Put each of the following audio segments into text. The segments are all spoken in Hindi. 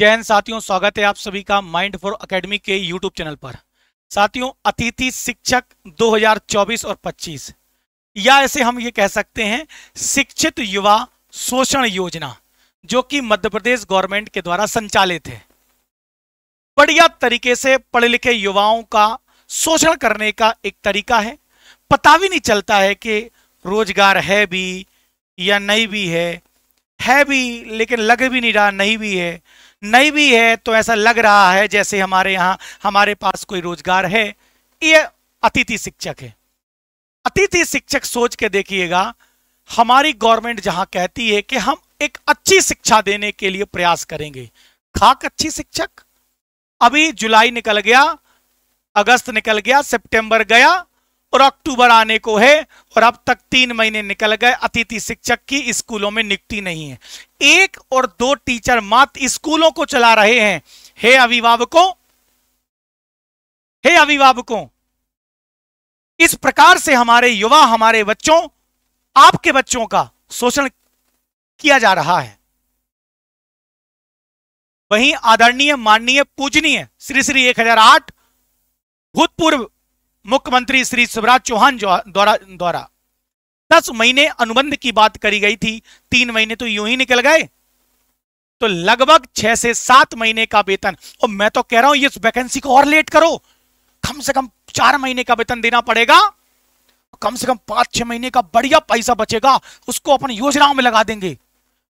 जैन साथियों स्वागत है आप सभी का माइंड फॉर अकेडमी के यूट्यूब चैनल पर साथियों अतिथि शिक्षक 2024 और 25 या ऐसे हम ये कह सकते हैं शिक्षित युवा शोषण योजना जो कि मध्य प्रदेश गवर्नमेंट के द्वारा संचालित है बढ़िया तरीके से पढ़े लिखे युवाओं का शोषण करने का एक तरीका है पता भी नहीं चलता है कि रोजगार है भी या नहीं भी है है भी लेकिन लग भी नहीं रहा नहीं भी है नहीं भी है तो ऐसा लग रहा है जैसे हमारे यहां हमारे पास कोई रोजगार है ये अतिथि शिक्षक है अतिथि शिक्षक सोच के देखिएगा हमारी गवर्नमेंट जहां कहती है कि हम एक अच्छी शिक्षा देने के लिए प्रयास करेंगे खाक अच्छी शिक्षक अभी जुलाई निकल गया अगस्त निकल गया सितंबर गया और अक्टूबर आने को है और अब तक तीन महीने निकल गए अतिथि शिक्षक की स्कूलों में नियुक्ति नहीं है एक और दो टीचर मात्र स्कूलों को चला रहे हैं हे अभिभावकों हे अभिभावकों इस प्रकार से हमारे युवा हमारे बच्चों आपके बच्चों का शोषण किया जा रहा है वहीं आदरणीय माननीय पूजनीय श्री श्री आठ भूतपूर्व मुख्यमंत्री श्री शिवराज चौहान द्वारा द्वारा दस महीने अनुबंध की बात करी गई थी तीन महीने तो यूं ही निकल गए तो लगभग छह से सात महीने का वेतन और मैं तो कह रहा हूं इस वैकेंसी को और लेट करो कम से कम चार महीने का वेतन देना पड़ेगा कम से कम पांच छह महीने का बढ़िया पैसा बचेगा उसको अपन योजनाओं में लगा देंगे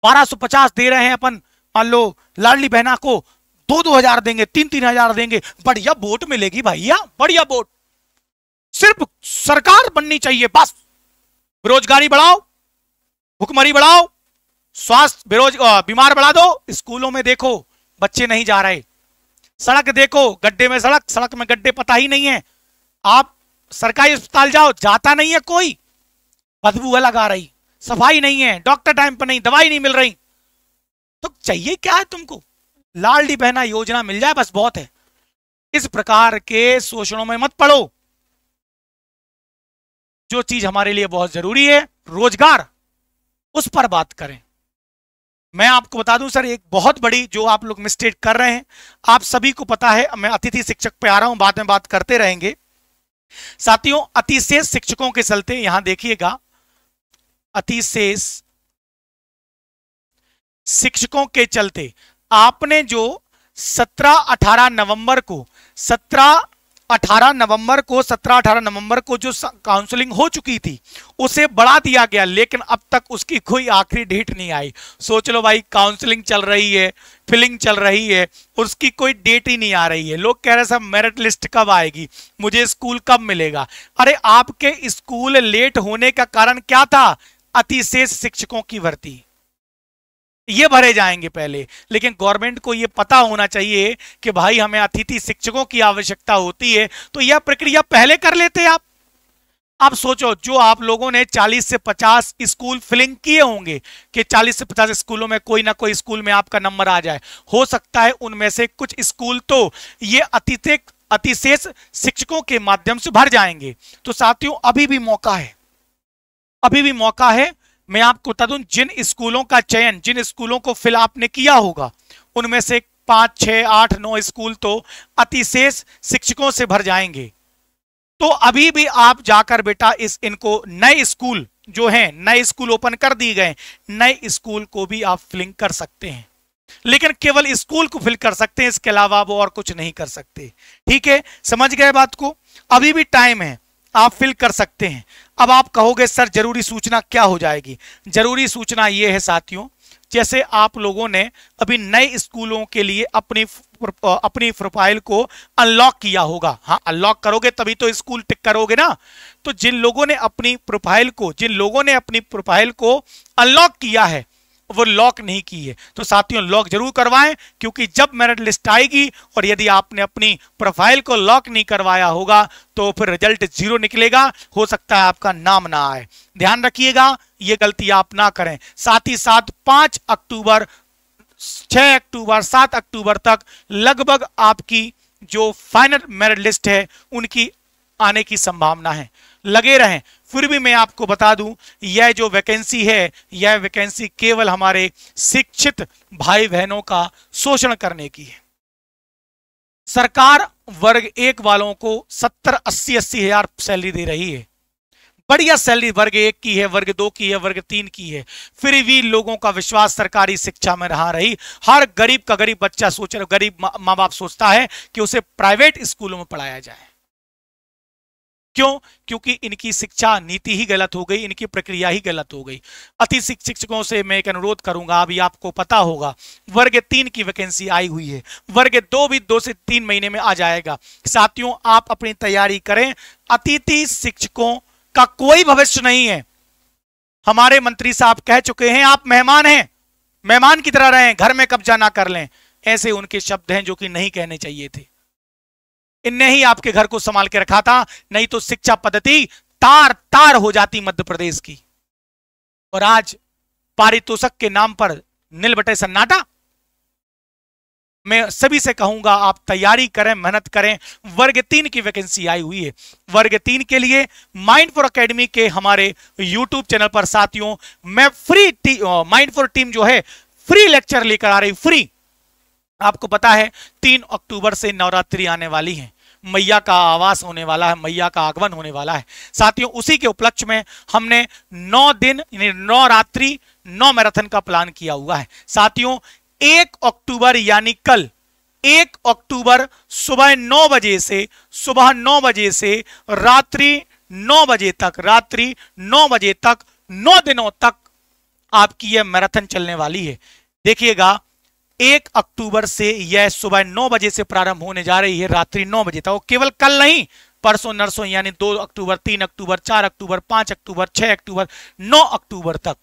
बारह सौ पचास दे रहे हैं अपन मान लो लाडली बहना को दो दो हजार देंगे तीन तीन हजार देंगे बढ़िया बोट मिलेगी भैया बढ़िया बोट सिर्फ सरकार बननी चाहिए बस बेरोजगारी बढ़ाओ भुखमरी बढ़ाओ स्वास्थ्य बेरोज बीमार बढ़ा दो स्कूलों में देखो बच्चे नहीं जा रहे सड़क देखो गड्ढे में सड़क सड़क में गड्ढे पता ही नहीं है आप सरकारी अस्पताल जाओ जाता नहीं है कोई बदबू अलग आ रही सफाई नहीं है डॉक्टर टाइम पर नहीं दवाई नहीं मिल रही तो चाहिए क्या है तुमको लाल डी बहना योजना मिल जाए बस बहुत है इस प्रकार के शोषणों में मत पड़ो जो चीज हमारे लिए बहुत जरूरी है रोजगार उस पर बात करें मैं आपको बता दूं सर एक बहुत बड़ी जो आप लोग मिस्टेक कर रहे हैं आप सभी को पता है मैं अतिथि शिक्षक पे आ रहा हूं बाद में बात करते रहेंगे साथियों अतिशेष शिक्षकों के चलते यहां देखिएगा अतिशेष शिक्षकों के चलते आपने जो 17 18 नवंबर को सत्रह 18 नवंबर को 17-18 नवंबर को जो काउंसलिंग हो चुकी थी उसे बढ़ा दिया गया लेकिन अब तक उसकी कोई आखिरी डेट नहीं आई सोच लो भाई काउंसलिंग चल रही है फिलिंग चल रही है उसकी कोई डेट ही नहीं आ रही है लोग कह रहे सर मेरिट लिस्ट कब आएगी मुझे स्कूल कब मिलेगा अरे आपके स्कूल लेट होने का कारण क्या था अतिशेष शिक्षकों की भर्ती ये भरे जाएंगे पहले लेकिन गवर्नमेंट को ये पता होना चाहिए कि भाई हमें अतिथि शिक्षकों की आवश्यकता होती है तो यह प्रक्रिया पहले कर लेते आप आप सोचो जो आप लोगों ने 40 से 50 स्कूल फिलिंग किए होंगे कि 40 से 50 स्कूलों में कोई ना कोई स्कूल में आपका नंबर आ जाए हो सकता है उनमें से कुछ स्कूल तो ये अतिथिक अतिशेष शिक्षकों के माध्यम से भर जाएंगे तो साथियों अभी भी मौका है अभी भी मौका है मैं आपको बता दूं जिन स्कूलों का चयन जिन स्कूलों को फिल आपने किया होगा उनमें से पांच छह आठ नौ स्कूल तो अतिशेष शिक्षकों से भर जाएंगे तो अभी भी आप जाकर बेटा इस इनको नए स्कूल जो हैं नए स्कूल ओपन कर दिए गए नए स्कूल को भी आप फिलिंग कर सकते हैं लेकिन केवल स्कूल को फिल कर सकते हैं इसके अलावा वो और कुछ नहीं कर सकते ठीक है समझ गए बात को अभी भी टाइम है आप फिल कर सकते हैं अब आप कहोगे सर जरूरी सूचना क्या हो जाएगी जरूरी सूचना ये है साथियों जैसे आप लोगों ने अभी नए स्कूलों के लिए अपनी अपनी प्रोफाइल को अनलॉक किया होगा हाँ अनलॉक करोगे तभी तो स्कूल टिक करोगे ना तो जिन लोगों ने अपनी प्रोफाइल को जिन लोगों ने अपनी प्रोफाइल को अनलॉक किया है वो लॉक नहीं की है तो साथियों लॉक जरूर करवाएं क्योंकि जब मेरिट लिस्ट आएगी और यदि आपने अपनी प्रोफाइल को लॉक नहीं करवाया होगा तो फिर रिजल्ट जीरो निकलेगा हो सकता है आपका नाम ना आए ध्यान रखिएगा ये गलती आप ना करें साथ ही साथ पांच अक्टूबर छह अक्टूबर सात अक्टूबर तक लगभग आपकी जो फाइनल मेरिट लिस्ट है उनकी आने की संभावना है लगे रहे फिर भी मैं आपको बता दूं यह जो वैकेंसी है यह वैकेंसी केवल हमारे शिक्षित भाई बहनों का शोषण करने की है सरकार वर्ग एक वालों को सत्तर अस्सी अस्सी हजार सैलरी दे रही है बढ़िया सैलरी वर्ग एक की है वर्ग दो की है वर्ग तीन की है फिर भी लोगों का विश्वास सरकारी शिक्षा में रहा रही हर गरीब का गरीब बच्चा सोच रहा गरीब माँ बाप सोचता है कि उसे प्राइवेट स्कूलों में पढ़ाया जाए क्यों क्योंकि इनकी शिक्षा नीति ही गलत हो गई इनकी प्रक्रिया ही गलत हो गई अति शिक्षकों से मैं एक अनुरोध करूंगा अभी आपको पता होगा वर्ग तीन की वैकेंसी आई हुई है वर्ग दो भी दो से तीन महीने में आ जाएगा साथियों आप अपनी तैयारी करें अतिथि शिक्षकों का कोई भविष्य नहीं है हमारे मंत्री साहब कह चुके हैं आप मेहमान हैं मेहमान की तरह रहें घर में कब्जा ना कर लें ऐसे उनके शब्द हैं जो कि नहीं कहने चाहिए थे इनने ही आपके घर को संभाल के रखा था नहीं तो शिक्षा पद्धति तार तार हो जाती मध्य प्रदेश की और आज पारितोषक के नाम पर बटे सन्नाटा मैं सभी से कहूंगा आप तैयारी करें मेहनत करें वर्ग तीन की वैकेंसी आई हुई है वर्ग तीन के लिए माइंड फॉर अकेडमी के हमारे यूट्यूब चैनल पर साथियों मैं फ्री माइंड फॉर टीम जो है फ्री लेक्चर लेकर आ रही फ्री आपको पता है तीन अक्टूबर से नवरात्रि आने वाली है मैया का आवास होने वाला है मैया का आगमन होने वाला है साथियों उसी के उपलक्ष्य में हमने नौ दिन नौ रात्रि नौ मैराथन का प्लान किया हुआ है साथियों एक अक्टूबर यानी कल एक अक्टूबर सुबह नौ बजे से सुबह नौ बजे से रात्रि नौ बजे तक रात्रि नौ बजे तक नौ दिनों तक आपकी यह मैराथन चलने वाली है देखिएगा एक अक्टूबर से यह सुबह नौ बजे से प्रारंभ होने जा रही है रात्रि नौ बजे तक केवल कल नहीं परसों नरसों यानी दो अक्टूबर तीन अक्टूबर चार अक्टूबर पांच अक्टूबर छह अक्टूबर नौ अक्टूबर तक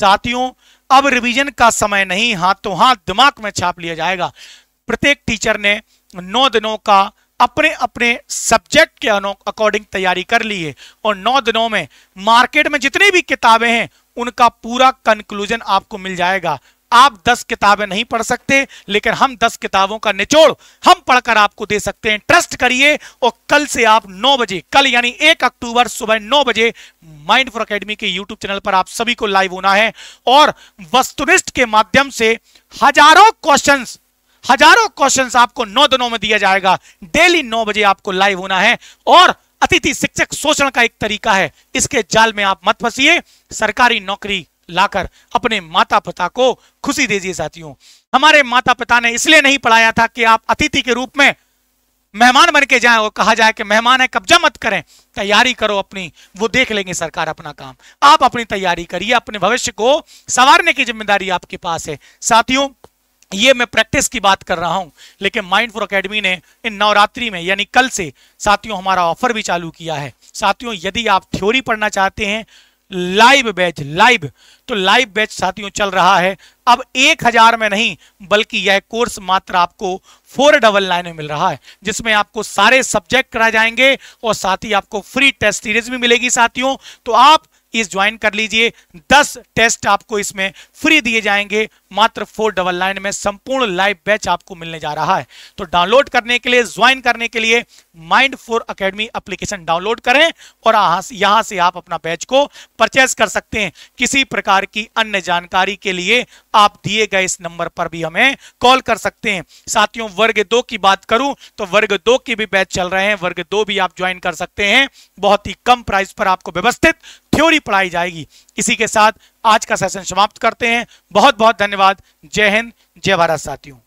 साथियों अब रिवीजन का समय नहीं तो हाथ दिमाग में छाप लिया जाएगा प्रत्येक टीचर ने नौ दिनों का अपने अपने सब्जेक्ट के अकॉर्डिंग तैयारी कर ली है और नौ दिनों में मार्केट में जितनी भी किताबें हैं उनका पूरा कंक्लूजन आपको मिल जाएगा आप दस किताबें नहीं पढ़ सकते लेकिन हम दस किताबों का निचोड़ हम पढ़कर आपको दे सकते हैं ट्रस्ट करिए और कल से आप नौ बजे कल यानी एक अक्टूबर सुबह नौ बजे माइंड फॉर अकेडमी के यूट्यूब चैनल पर आप सभी को लाइव होना है और वस्तुनिष्ठ के माध्यम से हजारों क्वेश्चन हजारों क्वेश्चन आपको नौ दिनों में दिया जाएगा डेली नौ बजे आपको लाइव होना है और अतिथि शिक्षक शोषण का एक तरीका है इसके जाल में आप मत फंसिए सरकारी नौकरी लाकर अपने माता पिता को खुशी दे दीजिए साथियों हमारे माता पिता ने इसलिए नहीं पढ़ाया था कि आप अतिथि के रूप में मेहमान बन के जाए और कहा जाए कि मेहमान है कब्जा मत करें तैयारी करो अपनी वो देख लेंगे सरकार अपना काम आप अपनी तैयारी करिए अपने भविष्य को संवारने की जिम्मेदारी आपके पास है साथियों ये मैं प्रैक्टिस की बात कर रहा हूं लेकिन माइंड फॉर अकेडमी ने इन नवरात्रि में यानी कल से साथियों हमारा ऑफर भी चालू किया है साथियों यदि आप थ्योरी पढ़ना चाहते हैं लाइव बैच लाइव तो लाइव बैच साथियों चल रहा है अब एक हजार में नहीं बल्कि यह कोर्स मात्र आपको फोर डबल नाइन में मिल रहा है जिसमें आपको सारे सब्जेक्ट कराए जाएंगे और साथ ही आपको फ्री टेस्ट सीरीज भी मिलेगी साथियों तो आप इस ज्वाइन कर लीजिए दस टेस्ट आपको इसमें फ्री दिए जाएंगे मात्र फोर डबल नाइन में संपूर्ण लाइव बैच आपको मिलने जा रहा है तो डाउनलोड करने के लिए ज्वाइन करने के लिए mind for academy application download करें और यहां से आप अपना बैच को परचेज कर सकते हैं किसी प्रकार की अन्य जानकारी के लिए आप दिए गए इस नंबर पर भी हमें कॉल कर सकते हैं साथियों वर्ग दो की बात करूं तो वर्ग दो की भी बैच चल रहे हैं वर्ग दो भी आप ज्वाइन कर सकते हैं बहुत ही कम प्राइस पर आपको व्यवस्थित थ्योरी पढ़ाई जाएगी इसी के साथ आज का सेशन समाप्त करते हैं बहुत बहुत धन्यवाद जय हिंद जय भारत साथियों